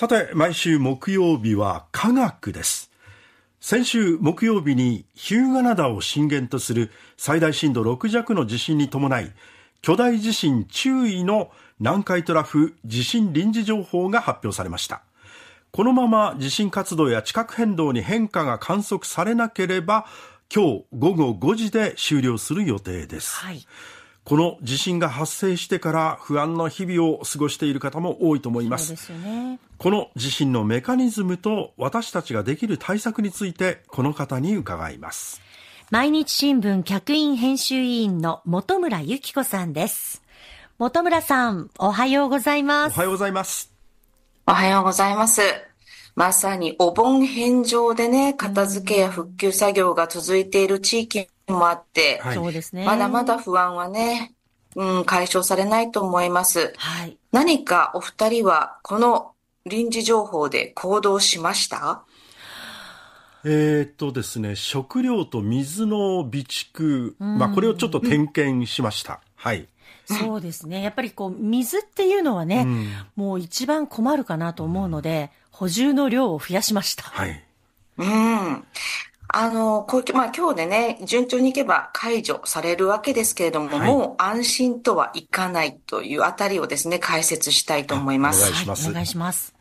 さて、毎週木曜日は科学です。先週木曜日に日向灘を震源とする最大震度6弱の地震に伴い、巨大地震注意の南海トラフ地震臨時情報が発表されました。このまま地震活動や地殻変動に変化が観測されなければ、今日午後5時で終了する予定です。はいこの地震が発生してから不安の日々を過ごしている方も多いと思います。すね、この地震のメカニズムと私たちができる対策についてこの方に伺います。毎日新聞客員編集委員の本村由紀子さんです。本村さん、おはようございます。おはようございます。おはようございます。まさにお盆返上でね、片付けや復旧作業が続いている地域もあって、はい、まだまだ不安はね、うん、解消されないと思います。はい、何かお二人は、この臨時情報で行動しましたえっとですね、食料と水の備蓄、まあ、これをちょっと点検しました。はい。そうですね。やっぱりこう、水っていうのはね、うん、もう一番困るかなと思うので、補充の量を増やしました。はい。うん。あの、こうまあ、今日でね、順調にいけば解除されるわけですけれども、はい、もう安心とはいかないというあたりをですね、解説したいと思います。お願いします。はい、お願いします。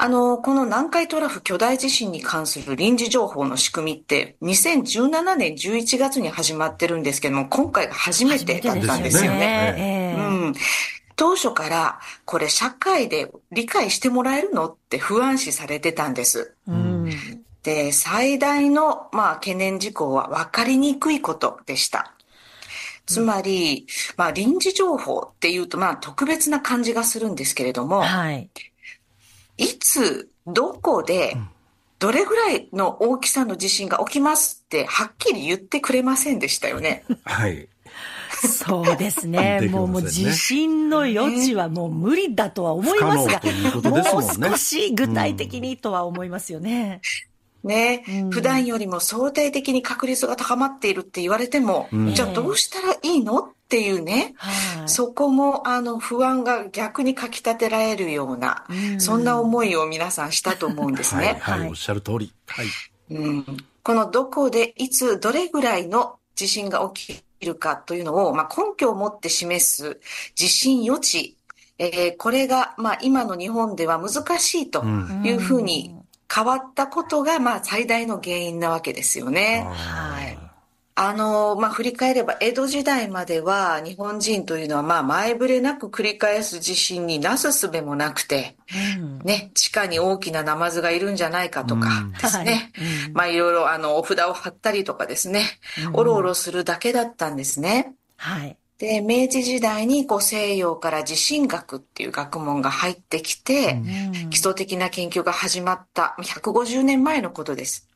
あの、この南海トラフ巨大地震に関する臨時情報の仕組みって、2017年11月に始まってるんですけども、今回が初めてだったんですよね。うん。当初から、これ社会で理解してもらえるのって不安視されてたんです。うんで最大の、まあ、懸念事項は分かりにくいことでした。つまり、うん、まあ、臨時情報っていうと、まあ、特別な感じがするんですけれども、はい、いつ、どこで、どれぐらいの大きさの地震が起きますって、はっきり言ってくれませんでしたよね。はい。そうですね。も う、もう地震の余地はもう無理だとは思いますが、もう少し具体的にとは思いますよね。ね、うん、普段よりも相対的に確率が高まっているって言われても、うん、じゃあどうしたらいいのっていうね、はい、そこもあの不安が逆にかきたてられるような、うん、そんな思いを皆さんしたと思うんですね。はい、はい、おっしゃる通り。はい。うん、このどこでいつどれぐらいの地震が起きるかというのを、まあ、根拠を持って示す地震予知えー、これが、まあ、今の日本では難しいというふうに変わったことが、まあ、最大の原因なわけですよね。はい。あの、まあ、振り返れば、江戸時代までは、日本人というのは、まあ、前触れなく繰り返す地震になすすべもなくて、うん、ね、地下に大きなナマズがいるんじゃないかとかですね。うん、まあ、いろいろ、あの、お札を貼ったりとかですね、おろおろするだけだったんですね。はい。で、明治時代にこう西洋から地震学っていう学問が入ってきて、基礎的な研究が始まった150年前のことです。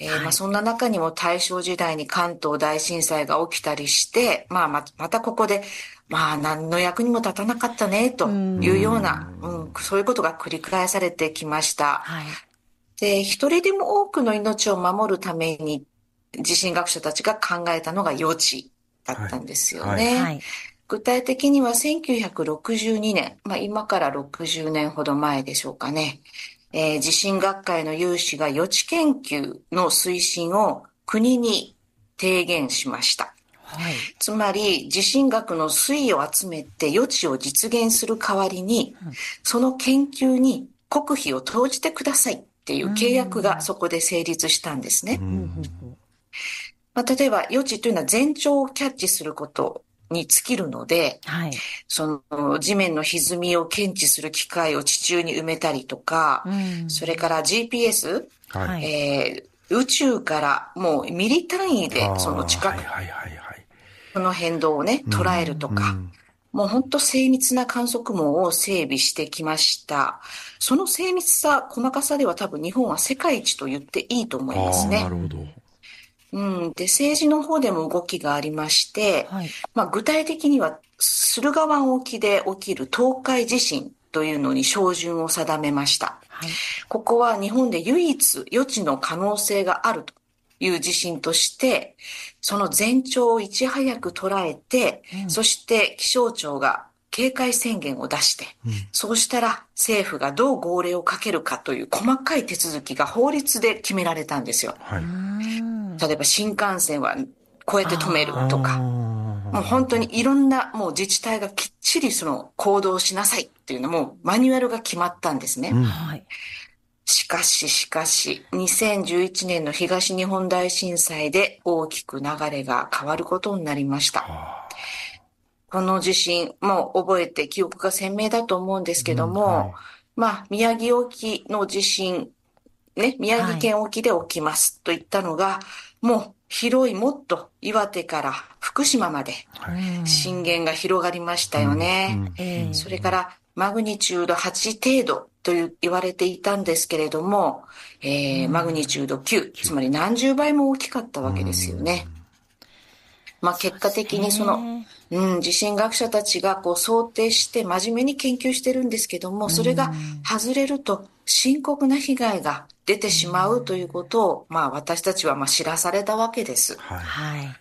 えー、まあ、そんな中にも大正時代に関東大震災が起きたりして、まあ、またここで、まあ、何の役にも立たなかったね、というような、うん、そういうことが繰り返されてきました。で、一人でも多くの命を守るために、地震学者たちが考えたのが予知だったんですよね。具体的には1962年、まあ、今から60年ほど前でしょうかね、えー、地震学会の有志が予知研究の推進を国に提言しました。はい、つまり地震学の推移を集めて予知を実現する代わりに、その研究に国費を投じてくださいっていう契約がそこで成立したんですね。うんうんまあ、例えば予知というのは前兆をキャッチすることに尽きるので、はい、その地面の歪みを検知する機械を地中に埋めたりとか、うん、それから GPS、はいえー、宇宙からもうミリ単位でその近く、はいはいはいはい、その変動をね、捉えるとか、うんうんもう本当精密な観測網を整備してきました。その精密さ、細かさでは多分日本は世界一と言っていいと思いますね。なるほど。うん、で、政治の方でも動きがありまして、はい、まあ、具体的には駿河湾沖で起きる東海地震というのに照準を定めました。はい、ここは日本で唯一予知の可能性があるという地震として、その前兆をいち早く捉えて、そして気象庁が警戒宣言を出して、うん、そうしたら政府がどう号令をかけるかという細かい手続きが法律で決められたんですよ。はい、例えば新幹線はこうやって止めるとか、もう本当にいろんなもう自治体がきっちりその行動しなさいっていうのもマニュアルが決まったんですね。うんしかししかし、2011年の東日本大震災で大きく流れが変わることになりました。この地震も覚えて記憶が鮮明だと思うんですけども、うんはい、まあ、宮城沖の地震、ね、宮城県沖で起きますと言ったのが、はい、もう広いもっと岩手から福島まで震源が広がりましたよね。うんうん、それからマグニチュード8程度と言われていたんですけれども、えー、マグニチュード9、つまり何十倍も大きかったわけですよね。うんまあ、結果的にその、ね、うん、地震学者たちがこう想定して真面目に研究してるんですけども、それが外れると深刻な被害が出てしまうということを、まあ、私たちはまあ知らされたわけです。はい。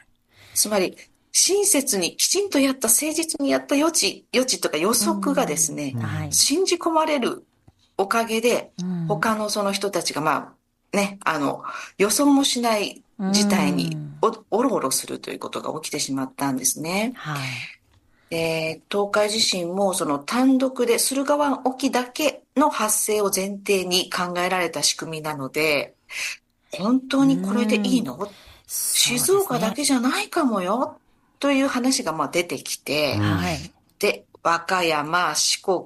つまり、親切にきちんとやった誠実にやった余地、余地とか予測がですね、はい、信じ込まれるおかげで、他のその人たちがまあね、あの、予想もしない事態におろおろするということが起きてしまったんですね。はいで東海地震もその単独で駿河湾沖だけの発生を前提に考えられた仕組みなので本当にこれでいいの、ね、静岡だけじゃないかもよという話がまあ出てきて、はい、で和歌山四国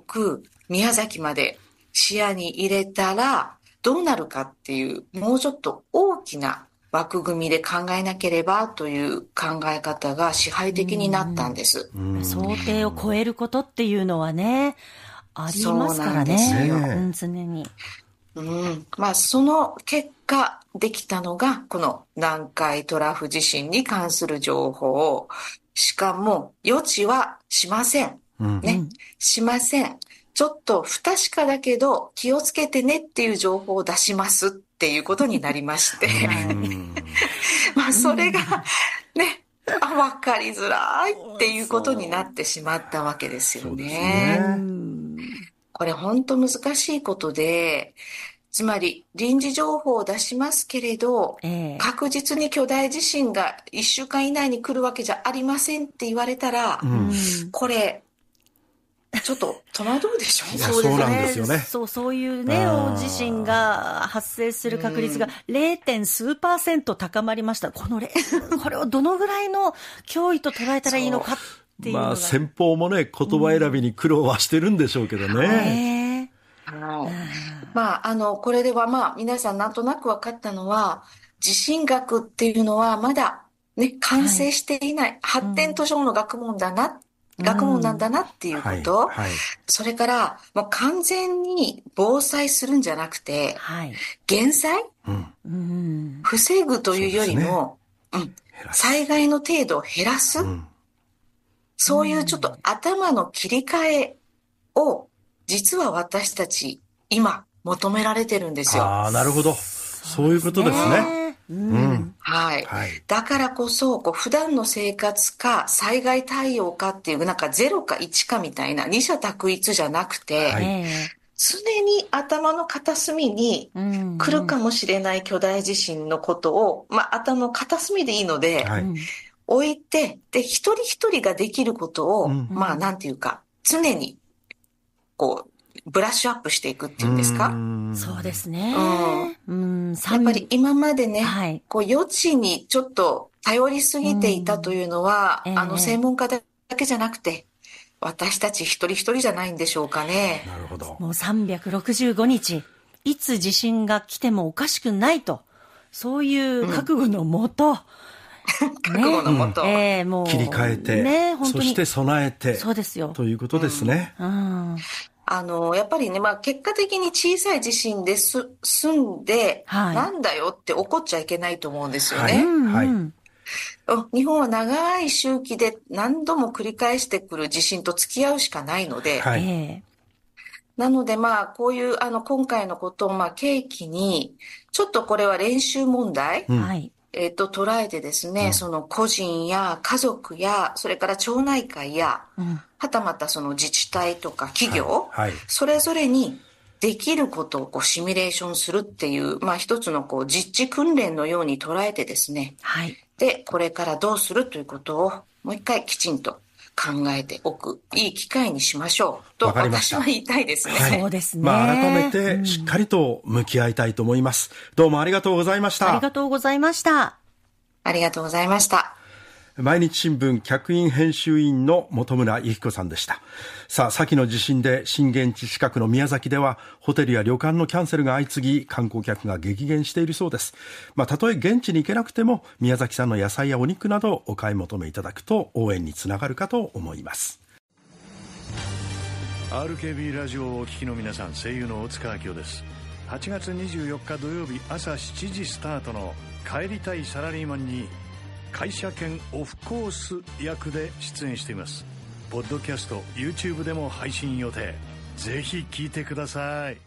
宮崎まで視野に入れたらどうなるかっていうもうちょっと大きな枠組みで考えなければという考え方が支配的になったんです。想定を超えることっていうのはね、ありますからね。そうなんですよ。ね、常に。うん。まあ、その結果できたのが、この南海トラフ地震に関する情報を、しかも予知はしません。うん、ね。しません。ちょっと不確かだけど気をつけてねっていう情報を出しますっていうことになりまして。まあそれがね、あ分かりづらいっていうことになってしまったわけですよね。ねこれ本当難しいことで、つまり臨時情報を出しますけれど、えー、確実に巨大地震が1週間以内に来るわけじゃありませんって言われたら、うん、これちょっと戸惑うでしょそうですね。そう、そういうね、大地震が発生する確率が 0. 数パーセント高まりました。この例、これをどのぐらいの脅威と捉えたらいいのかっていうまあ、先方もね、言葉選びに苦労はしてるんでしょうけどね。うん、まあ、あの、これではまあ、皆さんなんとなく分かったのは、地震学っていうのはまだね、完成していない、はい、発展途上の学問だなっ学問なんだなっていうこと、はいはい、それからもう完全に防災するんじゃなくて、はい、減災、うん、防ぐというよりも、うね、うん、災害の程度を減らす、うん、そういうちょっと頭の切り替えを実は私たち今求められてるんですよ。ああ、なるほど。そういうことですねうんはい、だからこそこう普段の生活か災害対応かっていうなんか0か1かみたいな二者択一じゃなくて、はい、常に頭の片隅に来るかもしれない巨大地震のことを、まあ、頭の片隅でいいので、はい、置いてで一人一人ができることを、うん、まあなんていうか常にこうブラッシュアップしていくっていうんですかそうですね。うん。やっぱり今までね、はい、こう余地にちょっと頼りすぎていたというのは、えー、あの専門家だけじゃなくて、私たち一人一人じゃないんでしょうかね。なるほど。もう365日、いつ地震が来てもおかしくないと、そういう覚悟のもと、うん覚悟のもと、ねえー、もう切り替えて、ね、そして備えてそうですよということですね。うん、うんあの、やっぱりね、まあ、結果的に小さい地震です済んで、はい、なんだよって怒っちゃいけないと思うんですよね。はい、はい日本は長い周期で何度も繰り返してくる地震と付き合うしかないので、はい、なのでまあこういうあの今回のことをまあ契機に、ちょっとこれは練習問題、はい、えっと、捉えてですね、その個人や家族や、それから町内会や、はたまたその自治体とか企業、はい、それぞれにできることをこうシミュレーションするっていう、まあ一つのこう実地訓練のように捉えてですね、はい、で、これからどうするということをもう一回きちんと考えておく、いい機会にしましょうと、私は言いたいですね。はい、そうですね。まあ、改めて、しっかりと向き合いたいと思います。うん、どうもありがとうございました。ありがとうございました。ありがとうございました。毎日新聞客員編集員の本村幸子さんでした。さあ、先の地震で震源地近くの宮崎では、ホテルや旅館のキャンセルが相次ぎ、観光客が激減しているそうです。まあ、たとえ現地に行けなくても、宮崎産の野菜やお肉などお買い求めいただくと応援につながるかと思います。RKB ラジオをお聞きの皆さん、声優の大塚明夫です。8月24日土曜日朝7時スタートの帰りたいサラリーマンに会社兼オフコース役で出演していますポッドキャスト YouTube でも配信予定ぜひ聞いてください